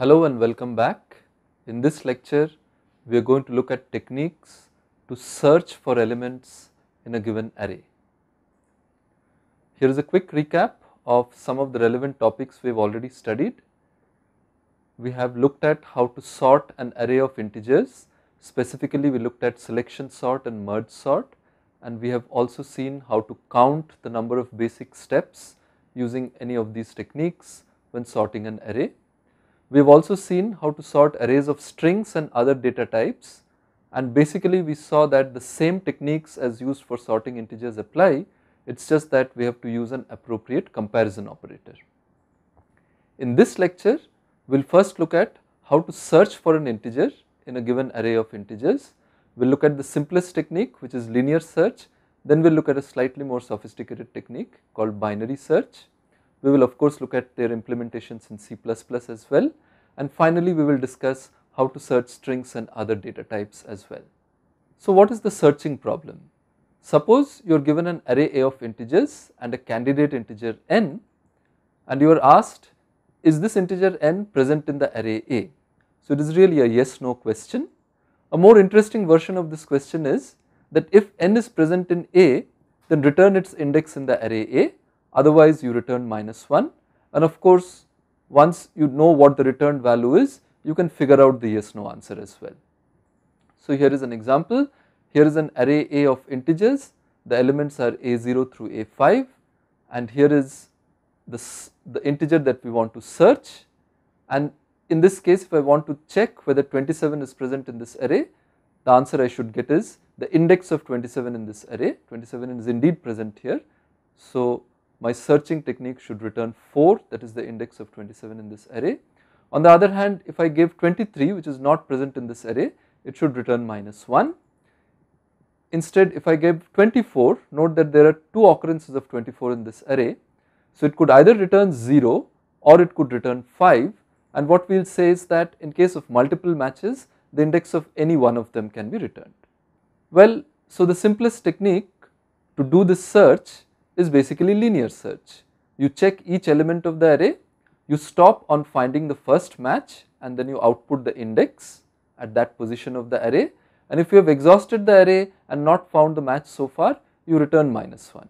Hello and welcome back. In this lecture, we are going to look at techniques to search for elements in a given array. Here is a quick recap of some of the relevant topics we have already studied. We have looked at how to sort an array of integers. Specifically, we looked at selection sort and merge sort and we have also seen how to count the number of basic steps using any of these techniques when sorting an array. We have also seen how to sort arrays of strings and other data types and basically we saw that the same techniques as used for sorting integers apply, it is just that we have to use an appropriate comparison operator. In this lecture, we will first look at how to search for an integer in a given array of integers. We will look at the simplest technique which is linear search, then we will look at a slightly more sophisticated technique called binary search we will of course look at their implementations in C++ as well and finally we will discuss how to search strings and other data types as well. So what is the searching problem? Suppose you are given an array A of integers and a candidate integer n and you are asked is this integer n present in the array A? So it is really a yes no question. A more interesting version of this question is that if n is present in A then return its index in the array A otherwise you return minus 1 and of course once you know what the returned value is you can figure out the yes no answer as well. So here is an example here is an array A of integers the elements are A0 through A5 and here is the, the integer that we want to search and in this case if I want to check whether 27 is present in this array the answer I should get is the index of 27 in this array 27 is indeed present here. So my searching technique should return 4 that is the index of 27 in this array. On the other hand if I give 23 which is not present in this array it should return minus 1. Instead if I give 24 note that there are 2 occurrences of 24 in this array. So it could either return 0 or it could return 5 and what we will say is that in case of multiple matches the index of any one of them can be returned. Well so the simplest technique to do this search is basically linear search. You check each element of the array, you stop on finding the first match and then you output the index at that position of the array and if you have exhausted the array and not found the match so far, you return minus 1.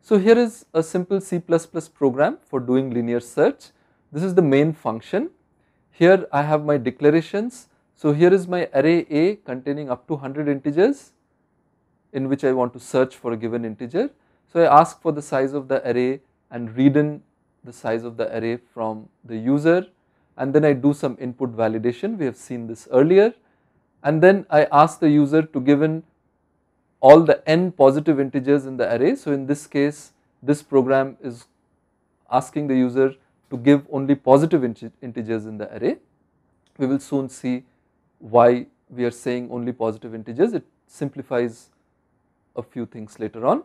So, here is a simple C++ program for doing linear search. This is the main function. Here I have my declarations. So, here is my array A containing up to 100 integers in which I want to search for a given integer so I ask for the size of the array and read in the size of the array from the user and then I do some input validation we have seen this earlier and then I ask the user to give in all the n positive integers in the array. So in this case this program is asking the user to give only positive integers in the array. We will soon see why we are saying only positive integers it simplifies a few things later on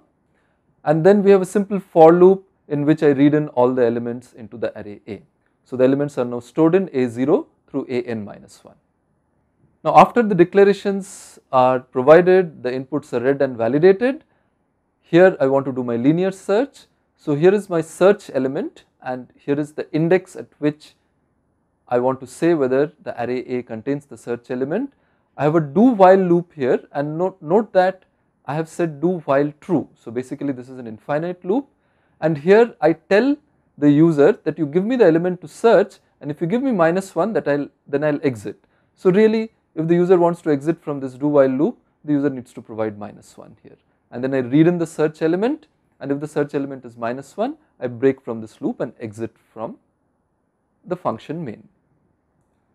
and then we have a simple for loop in which I read in all the elements into the array A. So, the elements are now stored in A0 through An minus 1. Now, after the declarations are provided, the inputs are read and validated. Here I want to do my linear search. So, here is my search element and here is the index at which I want to say whether the array A contains the search element. I have a do while loop here and note, note that I have said do while true. So basically this is an infinite loop and here I tell the user that you give me the element to search and if you give me minus 1 that I'll then I'll exit. So really if the user wants to exit from this do while loop the user needs to provide minus 1 here and then I read in the search element and if the search element is minus 1 I break from this loop and exit from the function main.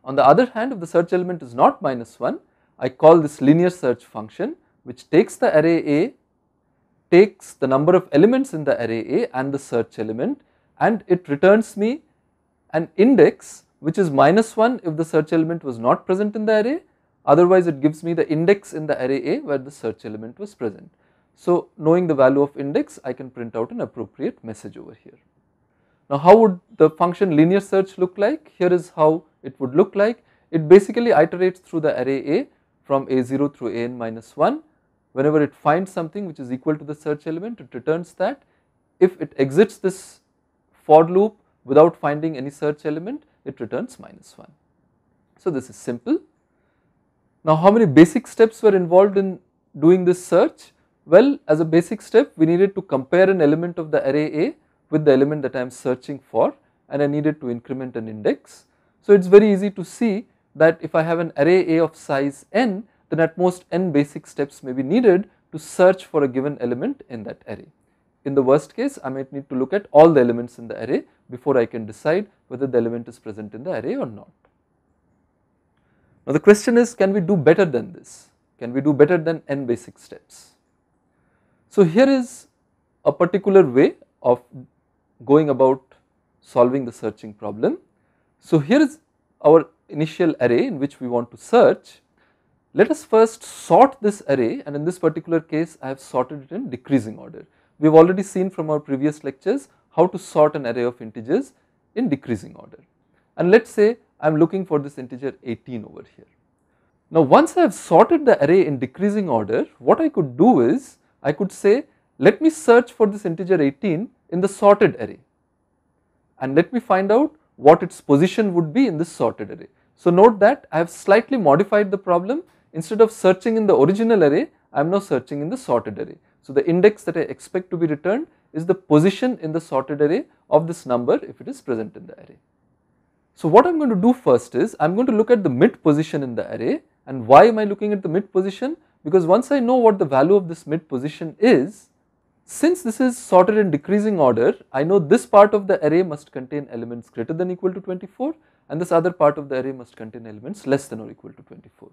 On the other hand if the search element is not minus 1 I call this linear search function which takes the array A, takes the number of elements in the array A and the search element and it returns me an index which is minus 1 if the search element was not present in the array otherwise it gives me the index in the array A where the search element was present. So, knowing the value of index I can print out an appropriate message over here. Now, how would the function linear search look like? Here is how it would look like. It basically iterates through the array A from A0 through An minus 1 whenever it finds something which is equal to the search element it returns that if it exits this for loop without finding any search element it returns minus 1. So, this is simple. Now, how many basic steps were involved in doing this search? Well, as a basic step we needed to compare an element of the array A with the element that I am searching for and I needed to increment an index. So, it is very easy to see that if I have an array A of size n then at most n basic steps may be needed to search for a given element in that array. In the worst case, I might need to look at all the elements in the array before I can decide whether the element is present in the array or not. Now the question is, can we do better than this? Can we do better than n basic steps? So here is a particular way of going about solving the searching problem. So here is our initial array in which we want to search let us first sort this array and in this particular case I have sorted it in decreasing order. We have already seen from our previous lectures how to sort an array of integers in decreasing order. And let us say I am looking for this integer 18 over here. Now once I have sorted the array in decreasing order, what I could do is I could say let me search for this integer 18 in the sorted array and let me find out what its position would be in this sorted array. So note that I have slightly modified the problem Instead of searching in the original array, I am now searching in the sorted array. So, the index that I expect to be returned is the position in the sorted array of this number if it is present in the array. So, what I am going to do first is I am going to look at the mid position in the array and why am I looking at the mid position? Because once I know what the value of this mid position is, since this is sorted in decreasing order, I know this part of the array must contain elements greater than equal to 24 and this other part of the array must contain elements less than or equal to 24.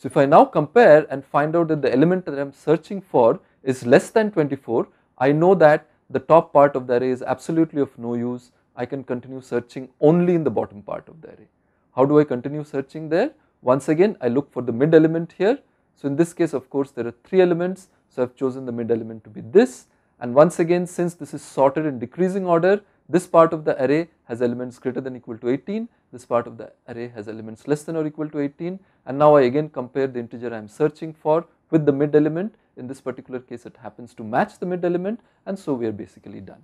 So if I now compare and find out that the element that I am searching for is less than 24, I know that the top part of the array is absolutely of no use. I can continue searching only in the bottom part of the array. How do I continue searching there? Once again, I look for the mid element here. So in this case, of course, there are three elements. So I've chosen the mid element to be this. And once again, since this is sorted in decreasing order, this part of the array has elements greater than equal to 18, this part of the array has elements less than or equal to 18 and now I again compare the integer I am searching for with the mid element. In this particular case it happens to match the mid element and so we are basically done.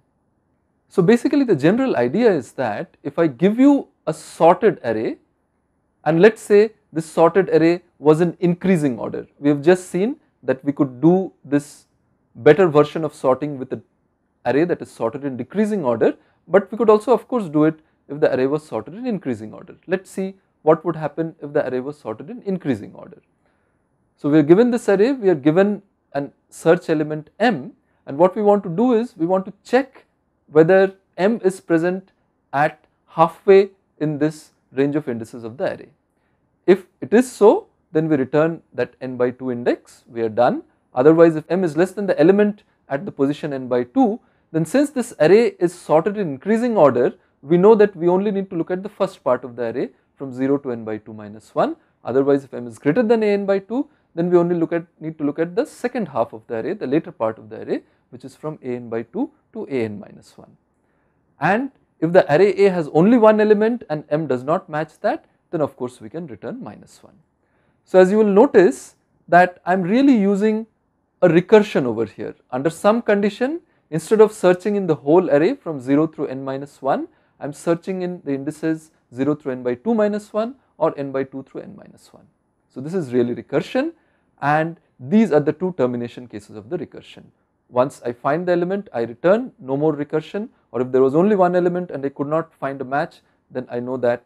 So basically the general idea is that if I give you a sorted array and let us say this sorted array was in increasing order. We have just seen that we could do this better version of sorting with an array that is sorted in decreasing order but we could also of course do it if the array was sorted in increasing order. Let us see what would happen if the array was sorted in increasing order. So, we are given this array, we are given an search element m and what we want to do is we want to check whether m is present at halfway in this range of indices of the array. If it is so, then we return that n by 2 index, we are done. Otherwise, if m is less than the element at the position n by 2, then since this array is sorted in increasing order, we know that we only need to look at the first part of the array from 0 to n by 2 minus 1. Otherwise, if m is greater than a n by 2, then we only look at need to look at the second half of the array, the later part of the array, which is from a n by 2 to a n minus 1. And if the array A has only one element and m does not match that, then of course we can return minus 1. So as you will notice that I am really using a recursion over here. Under some condition, Instead of searching in the whole array from 0 through n minus 1, I am searching in the indices 0 through n by 2 minus 1 or n by 2 through n minus 1. So, this is really recursion and these are the two termination cases of the recursion. Once I find the element, I return no more recursion or if there was only one element and I could not find a match, then I know that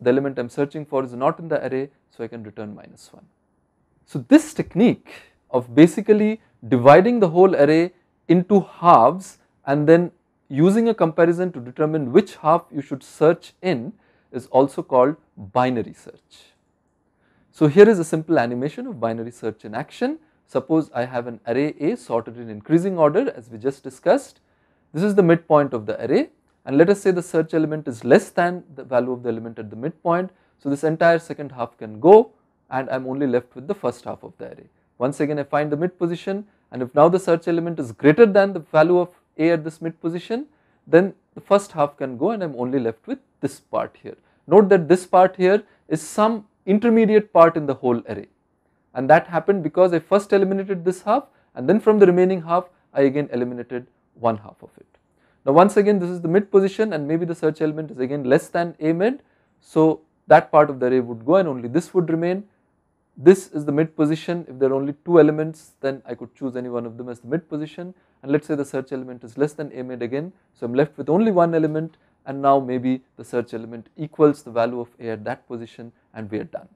the element I am searching for is not in the array, so I can return minus 1. So, this technique of basically dividing the whole array into halves and then using a comparison to determine which half you should search in is also called binary search. So, here is a simple animation of binary search in action. Suppose I have an array A sorted in increasing order as we just discussed. This is the midpoint of the array and let us say the search element is less than the value of the element at the midpoint. So, this entire second half can go and I am only left with the first half of the array. Once again I find the mid position and if now the search element is greater than the value of A at this mid position then the first half can go and I am only left with this part here. Note that this part here is some intermediate part in the whole array and that happened because I first eliminated this half and then from the remaining half I again eliminated one half of it. Now once again this is the mid position and maybe the search element is again less than A mid so that part of the array would go and only this would remain this is the mid position. If there are only two elements, then I could choose any one of them as the mid position. And let's say the search element is less than a mid again. So I'm left with only one element and now maybe the search element equals the value of a at that position and we are done.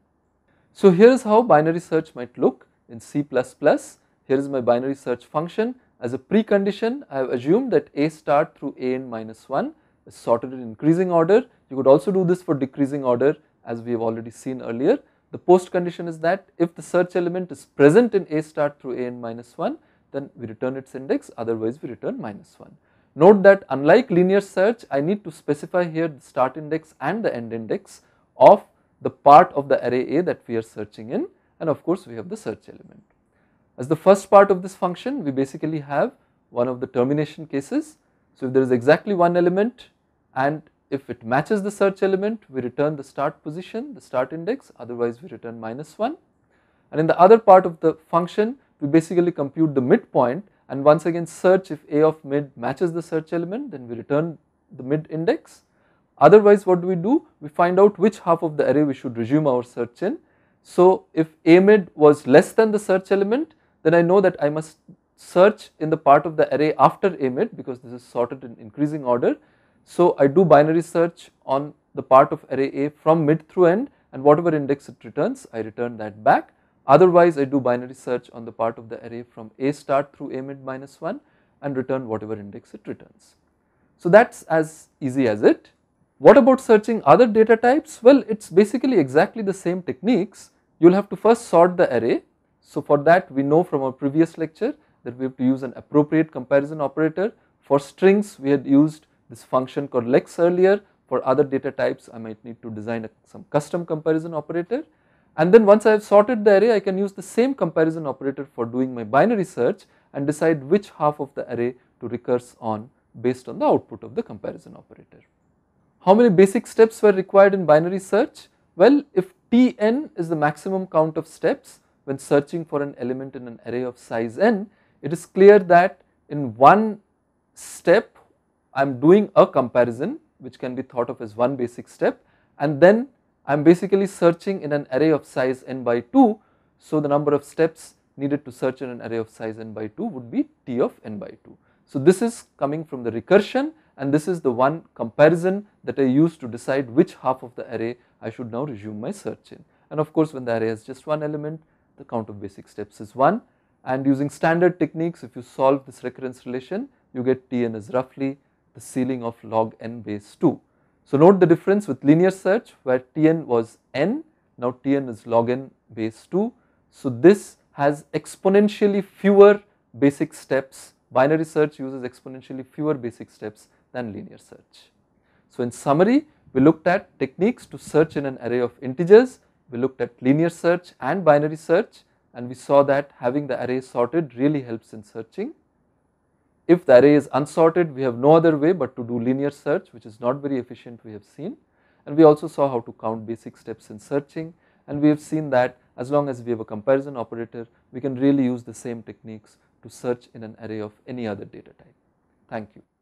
So here is how binary search might look in C++. Here is my binary search function. As a precondition, I have assumed that a start through a n minus 1 is sorted in increasing order. You could also do this for decreasing order as we have already seen earlier. The post condition is that if the search element is present in A star through AN minus 1 then we return its index otherwise we return minus 1. Note that unlike linear search I need to specify here the start index and the end index of the part of the array A that we are searching in and of course we have the search element. As the first part of this function we basically have one of the termination cases. So if there is exactly one element and if it matches the search element we return the start position, the start index otherwise we return minus 1 and in the other part of the function we basically compute the midpoint and once again search if A of mid matches the search element then we return the mid index. Otherwise what do we do? We find out which half of the array we should resume our search in. So if A mid was less than the search element then I know that I must search in the part of the array after A mid because this is sorted in increasing order so, I do binary search on the part of array A from mid through end and whatever index it returns I return that back. Otherwise I do binary search on the part of the array from A start through A mid minus 1 and return whatever index it returns. So that's as easy as it. What about searching other data types? Well it's basically exactly the same techniques. You will have to first sort the array. So for that we know from our previous lecture that we have to use an appropriate comparison operator. For strings we had used this function called lex earlier. For other data types I might need to design a, some custom comparison operator and then once I have sorted the array I can use the same comparison operator for doing my binary search and decide which half of the array to recurse on based on the output of the comparison operator. How many basic steps were required in binary search? Well, if tn is the maximum count of steps when searching for an element in an array of size n, it is clear that in one step I am doing a comparison which can be thought of as one basic step and then I am basically searching in an array of size n by 2. So, the number of steps needed to search in an array of size n by 2 would be t of n by 2. So, this is coming from the recursion and this is the one comparison that I use to decide which half of the array I should now resume my search in. And of course, when the array has just one element, the count of basic steps is 1 and using standard techniques if you solve this recurrence relation you get Tn as roughly the ceiling of log n base 2. So note the difference with linear search where Tn was n, now Tn is log n base 2. So this has exponentially fewer basic steps, binary search uses exponentially fewer basic steps than linear search. So in summary, we looked at techniques to search in an array of integers, we looked at linear search and binary search and we saw that having the array sorted really helps in searching. If the array is unsorted, we have no other way but to do linear search which is not very efficient we have seen. And we also saw how to count basic steps in searching and we have seen that as long as we have a comparison operator, we can really use the same techniques to search in an array of any other data type. Thank you.